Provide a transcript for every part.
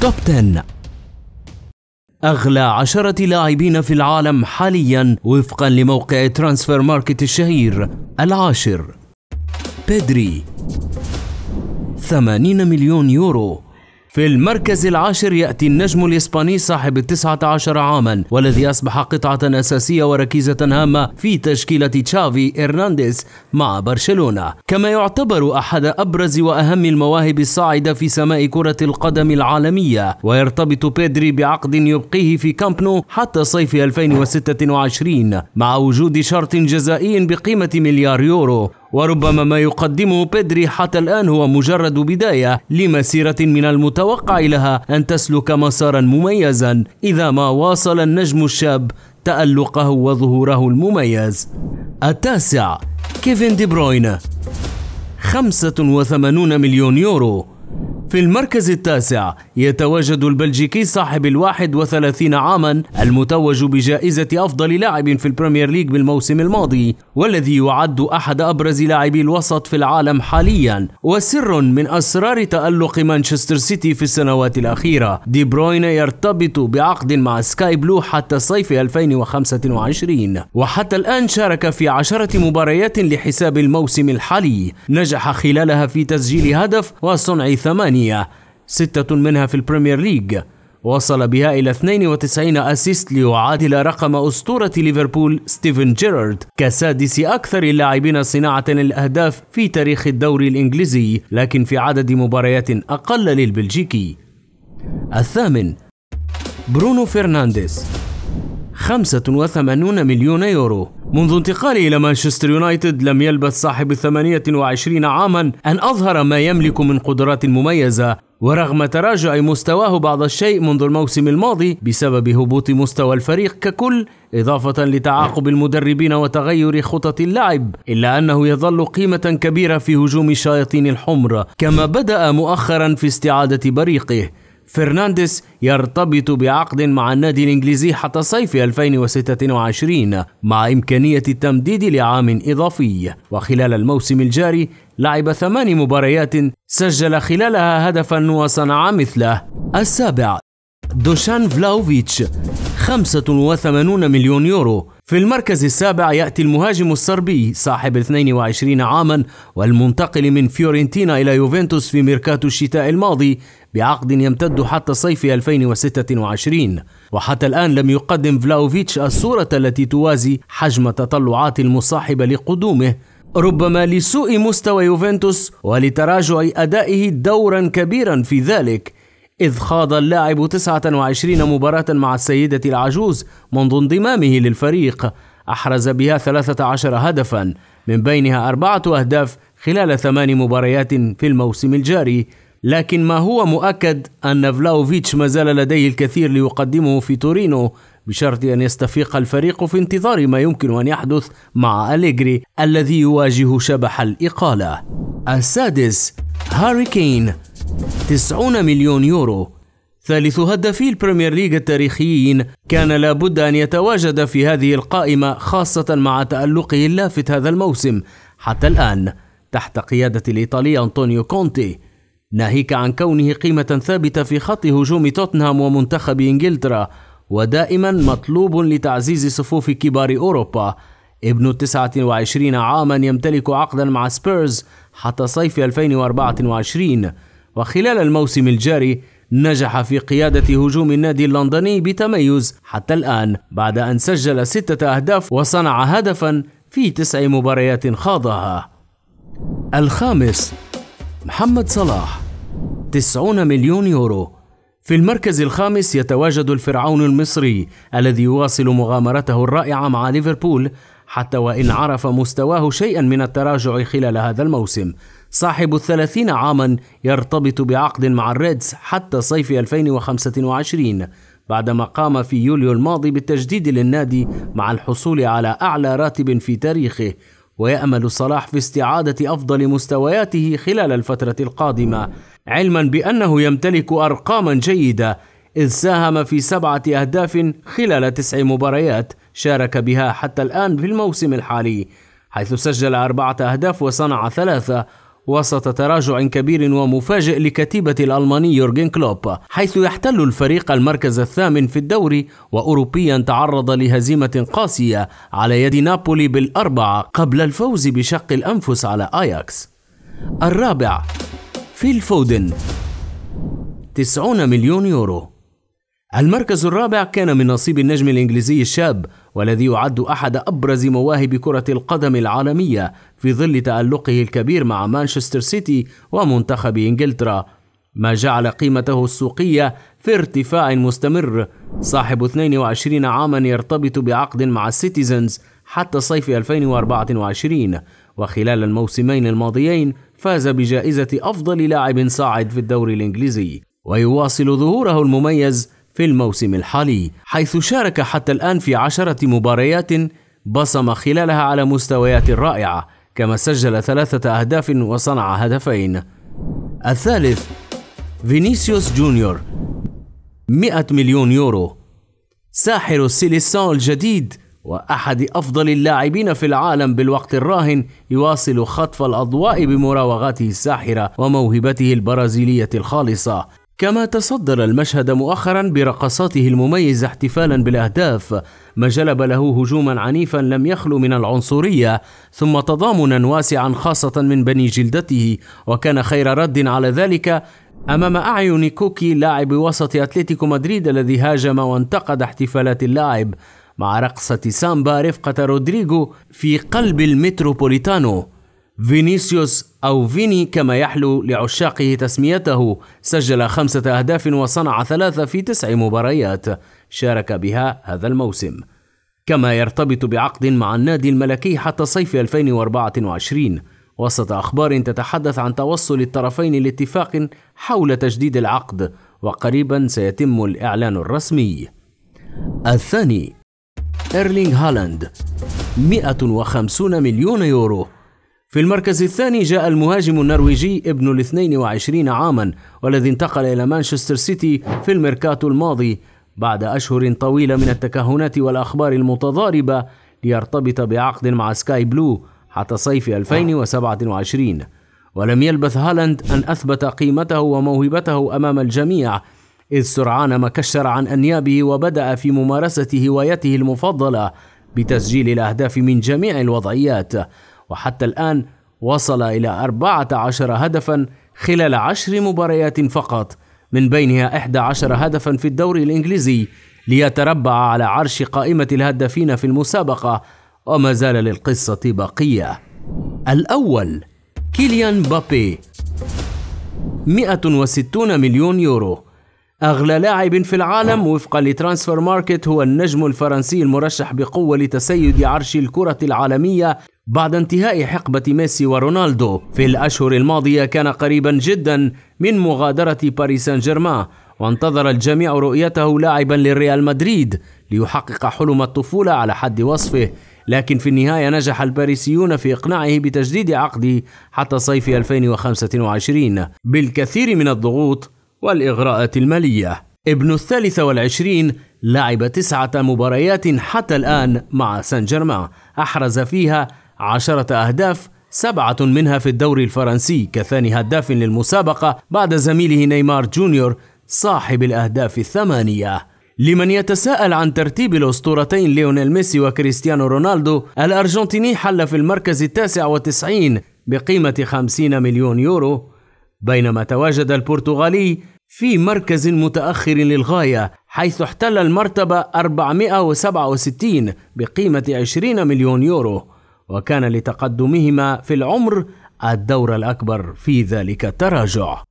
توب 10 أغلى عشرة لاعبين في العالم حاليا وفقا لموقع ترانسفير ماركت الشهير العاشر بيدري 80 مليون يورو في المركز العاشر يأتي النجم الإسباني صاحب التسعة عشر عاما والذي أصبح قطعة أساسية وركيزة هامة في تشكيلة تشافي إرنانديز مع برشلونة كما يعتبر أحد أبرز وأهم المواهب الصاعدة في سماء كرة القدم العالمية ويرتبط بيدري بعقد يبقيه في كامبنو حتى صيف 2026 مع وجود شرط جزائي بقيمة مليار يورو وربما ما يقدمه بيدري حتى الآن هو مجرد بداية لمسيرة من المتوقع لها أن تسلك مسارا مميزا إذا ما واصل النجم الشاب تألقه وظهوره المميز التاسع كيفين دي بروين 85 مليون يورو في المركز التاسع يتواجد البلجيكي صاحب الواحد وثلاثين عاما المتوج بجائزة أفضل لاعب في البريمير ليج بالموسم الماضي والذي يعد أحد أبرز لاعبي الوسط في العالم حاليا وسر من أسرار تألق مانشستر سيتي في السنوات الأخيرة دي بروين يرتبط بعقد مع سكاي بلو حتى صيف 2025 وحتى الآن شارك في عشرة مباريات لحساب الموسم الحالي نجح خلالها في تسجيل هدف وصنع ثمانية ثمانية ستة منها في البريمير ليج وصل بها إلى 92 أسيست ليعادل رقم أسطورة ليفربول ستيفن جيرارد كسادس أكثر اللاعبين صناعة للأهداف في تاريخ الدوري الإنجليزي لكن في عدد مباريات أقل للبلجيكي الثامن برونو فرنانديز 85 مليون يورو منذ انتقاله إلى مانشستر يونايتد لم يلبث صاحب 28 عاما أن أظهر ما يملك من قدرات مميزة ورغم تراجع مستواه بعض الشيء منذ الموسم الماضي بسبب هبوط مستوى الفريق ككل إضافة لتعاقب المدربين وتغير خطط اللعب إلا أنه يظل قيمة كبيرة في هجوم الشياطين الحمر كما بدأ مؤخرا في استعادة بريقه فرنانديز يرتبط بعقد مع النادي الإنجليزي حتى صيف 2026 مع إمكانية التمديد لعام إضافي وخلال الموسم الجاري لعب ثمان مباريات سجل خلالها هدفا وصنع مثله السابع دوشان فلاوفيتش 85 مليون يورو في المركز السابع يأتي المهاجم الصربي صاحب 22 عاما والمنتقل من فيورنتينا إلى يوفنتوس في ميركاتو الشتاء الماضي بعقد يمتد حتى صيف 2026 وحتى الآن لم يقدم فلاوفيتش الصورة التي توازي حجم التطلعات المصاحبة لقدومه ربما لسوء مستوى يوفنتوس ولتراجع أدائه دورا كبيرا في ذلك إذ خاض اللاعب 29 مباراة مع السيدة العجوز منذ انضمامه للفريق أحرز بها 13 هدفا من بينها أربعة أهداف خلال ثمان مباريات في الموسم الجاري لكن ما هو مؤكد أن فلاوفيتش ما زال لديه الكثير ليقدمه في تورينو بشرط أن يستفيق الفريق في انتظار ما يمكن أن يحدث مع أليجري الذي يواجه شبح الإقالة السادس هاري كين 90 مليون يورو ثالث هدافي البريمير ليج التاريخيين كان لابد أن يتواجد في هذه القائمة خاصة مع تألقه اللافت هذا الموسم حتى الآن تحت قيادة الإيطالي أنطونيو كونتي ناهيك عن كونه قيمة ثابتة في خط هجوم توتنهام ومنتخب إنجلترا ودائما مطلوب لتعزيز صفوف كبار أوروبا ابن 29 عاما يمتلك عقدا مع سبيرز حتى صيف 2024 وخلال الموسم الجاري نجح في قيادة هجوم النادي اللندني بتميز حتى الآن بعد أن سجل ستة أهداف وصنع هدفا في تسع مباريات خاضها الخامس محمد صلاح 90 مليون يورو في المركز الخامس يتواجد الفرعون المصري الذي يواصل مغامرته الرائعة مع ليفربول حتى وإن عرف مستواه شيئا من التراجع خلال هذا الموسم صاحب الثلاثين عاما يرتبط بعقد مع الريدز حتى صيف 2025 بعدما قام في يوليو الماضي بالتجديد للنادي مع الحصول على أعلى راتب في تاريخه ويأمل صلاح في استعادة أفضل مستوياته خلال الفترة القادمة علما بأنه يمتلك أرقاما جيدة إذ ساهم في سبعة أهداف خلال تسع مباريات شارك بها حتى الآن في الموسم الحالي حيث سجل أربعة أهداف وصنع ثلاثة وسط تراجع كبير ومفاجئ لكتيبة الألماني يورجن كلوب حيث يحتل الفريق المركز الثامن في الدوري وأوروبيا تعرض لهزيمة قاسية على يد نابولي بالأربعة قبل الفوز بشق الأنفس على آياكس الرابع فيل فودن 90 مليون يورو المركز الرابع كان من نصيب النجم الإنجليزي الشاب والذي يعد أحد أبرز مواهب كرة القدم العالمية في ظل تألقه الكبير مع مانشستر سيتي ومنتخب إنجلترا ما جعل قيمته السوقية في ارتفاع مستمر صاحب 22 عاما يرتبط بعقد مع السيتيزنز حتى صيف 2024 وخلال الموسمين الماضيين فاز بجائزة أفضل لاعب صاعد في الدوري الإنجليزي ويواصل ظهوره المميز في الموسم الحالي حيث شارك حتى الآن في عشرة مباريات بصم خلالها على مستويات رائعة كما سجل ثلاثة أهداف وصنع هدفين الثالث فينيسيوس جونيور 100 مليون يورو ساحر السيليسان الجديد وأحد أفضل اللاعبين في العالم بالوقت الراهن يواصل خطف الأضواء بمراوغاته الساحرة وموهبته البرازيلية الخالصة كما تصدر المشهد مؤخرا برقصاته المميزة احتفالا بالأهداف ما جلب له هجوما عنيفا لم يخلو من العنصرية ثم تضامنا واسعا خاصة من بني جلدته وكان خير رد على ذلك أمام أعين كوكي لاعب وسط أتلتيكو مدريد الذي هاجم وانتقد احتفالات اللاعب مع رقصة سامبا رفقة رودريغو في قلب المتروبوليتانو فينيسيوس أو فيني كما يحلو لعشاقه تسميته سجل خمسة أهداف وصنع ثلاثة في تسع مباريات شارك بها هذا الموسم كما يرتبط بعقد مع النادي الملكي حتى صيف 2024 وسط أخبار تتحدث عن توصل الطرفين لاتفاق حول تجديد العقد وقريبا سيتم الإعلان الرسمي الثاني إيرلينغ هالاند 150 مليون يورو في المركز الثاني جاء المهاجم النرويجي ابن ال 22 عاما والذي انتقل إلى مانشستر سيتي في الميركاتو الماضي بعد أشهر طويلة من التكهنات والأخبار المتضاربة ليرتبط بعقد مع سكاي بلو حتى صيف 2027 ولم يلبث هالاند أن أثبت قيمته وموهبته أمام الجميع إذ سرعان ما كشر عن أنيابه وبدأ في ممارسة هوايته المفضلة بتسجيل الأهداف من جميع الوضعيات وحتى الآن وصل إلى 14 هدفا خلال عشر مباريات فقط من بينها 11 هدفا في الدوري الإنجليزي ليتربع على عرش قائمة الهدافين في المسابقة وما زال للقصة بقية الأول كيليان بابي 160 مليون يورو أغلى لاعب في العالم وفقا لترانسفير ماركت هو النجم الفرنسي المرشح بقوة لتسيد عرش الكرة العالمية بعد انتهاء حقبة ميسي ورونالدو في الأشهر الماضية كان قريبا جدا من مغادرة باريس سان جيرمان وانتظر الجميع رؤيته لاعبا للريال مدريد ليحقق حلم الطفولة على حد وصفه لكن في النهاية نجح الباريسيون في إقناعه بتجديد عقده حتى صيف 2025 بالكثير من الضغوط والإغراءات المالية ابن الثالثة والعشرين لعب تسعة مباريات حتى الآن مع سان جيرمان أحرز فيها عشرة أهداف سبعة منها في الدوري الفرنسي كثاني هداف للمسابقة بعد زميله نيمار جونيور صاحب الأهداف الثمانية لمن يتساءل عن ترتيب الأسطورتين ليونيل ميسي وكريستيانو رونالدو الأرجنتيني حل في المركز التاسع والتسعين بقيمة 50 مليون يورو بينما تواجد البرتغالي في مركز متأخر للغاية حيث احتل المرتبة 467 بقيمة 20 مليون يورو وكان لتقدمهما في العمر الدور الأكبر في ذلك التراجع.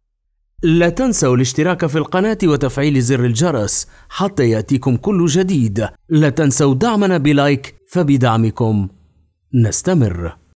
لا تنسوا الاشتراك في القناة وتفعيل زر الجرس حتى يأتيكم كل جديد. لا تنسوا دعمنا بلايك فبدعمكم نستمر.